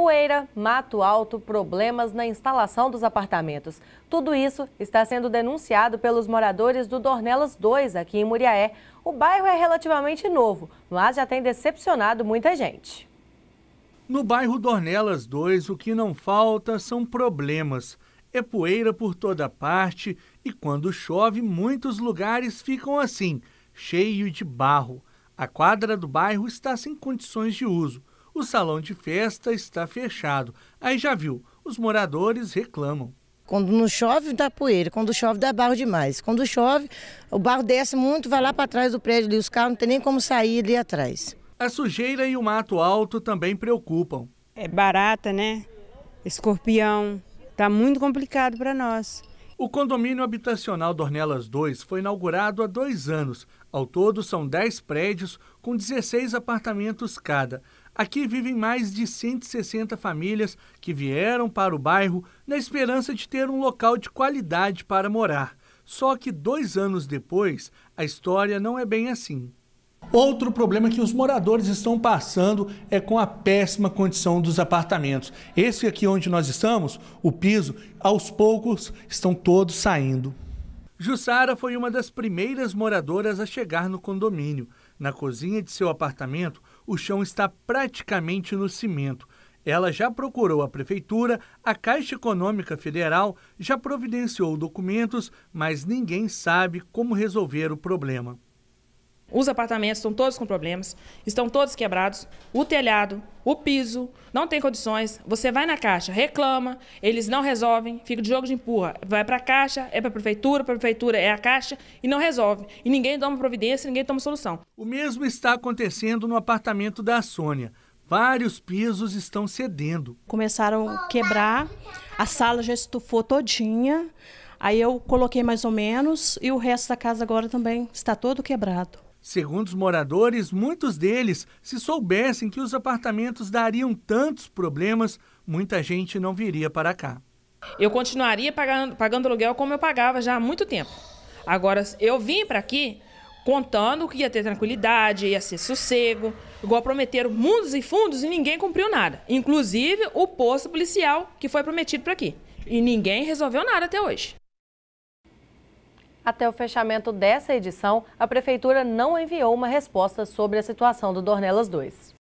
poeira, mato alto, problemas na instalação dos apartamentos. Tudo isso está sendo denunciado pelos moradores do Dornelas 2, aqui em Muriaé. O bairro é relativamente novo, mas já tem decepcionado muita gente. No bairro Dornelas 2, o que não falta são problemas. É poeira por toda parte e quando chove, muitos lugares ficam assim, cheio de barro. A quadra do bairro está sem condições de uso o salão de festa está fechado. Aí já viu, os moradores reclamam. Quando não chove, dá poeira. Quando chove, dá barro demais. Quando chove, o barro desce muito, vai lá para trás do prédio ali. Os carros não tem nem como sair ali atrás. A sujeira e o mato alto também preocupam. É barata, né? Escorpião. Está muito complicado para nós. O condomínio habitacional Dornelas 2 foi inaugurado há dois anos. Ao todo, são 10 prédios com 16 apartamentos cada. Aqui vivem mais de 160 famílias que vieram para o bairro na esperança de ter um local de qualidade para morar. Só que dois anos depois, a história não é bem assim. Outro problema que os moradores estão passando é com a péssima condição dos apartamentos. Esse aqui onde nós estamos, o piso, aos poucos estão todos saindo. Jussara foi uma das primeiras moradoras a chegar no condomínio. Na cozinha de seu apartamento, o chão está praticamente no cimento. Ela já procurou a prefeitura, a Caixa Econômica Federal já providenciou documentos, mas ninguém sabe como resolver o problema. Os apartamentos estão todos com problemas, estão todos quebrados, o telhado, o piso, não tem condições. Você vai na caixa, reclama, eles não resolvem, fica de jogo de empurra. Vai para a caixa, é para a prefeitura, para a prefeitura é a caixa e não resolve. E ninguém toma providência, ninguém toma solução. O mesmo está acontecendo no apartamento da Sônia. Vários pisos estão cedendo. Começaram a quebrar, a sala já estufou todinha. Aí eu coloquei mais ou menos e o resto da casa agora também está todo quebrado. Segundo os moradores, muitos deles, se soubessem que os apartamentos dariam tantos problemas, muita gente não viria para cá. Eu continuaria pagando, pagando aluguel como eu pagava já há muito tempo. Agora, eu vim para aqui contando que ia ter tranquilidade, ia ser sossego, igual prometeram mundos e fundos e ninguém cumpriu nada. Inclusive o posto policial que foi prometido para aqui. E ninguém resolveu nada até hoje. Até o fechamento dessa edição, a Prefeitura não enviou uma resposta sobre a situação do Dornelas 2.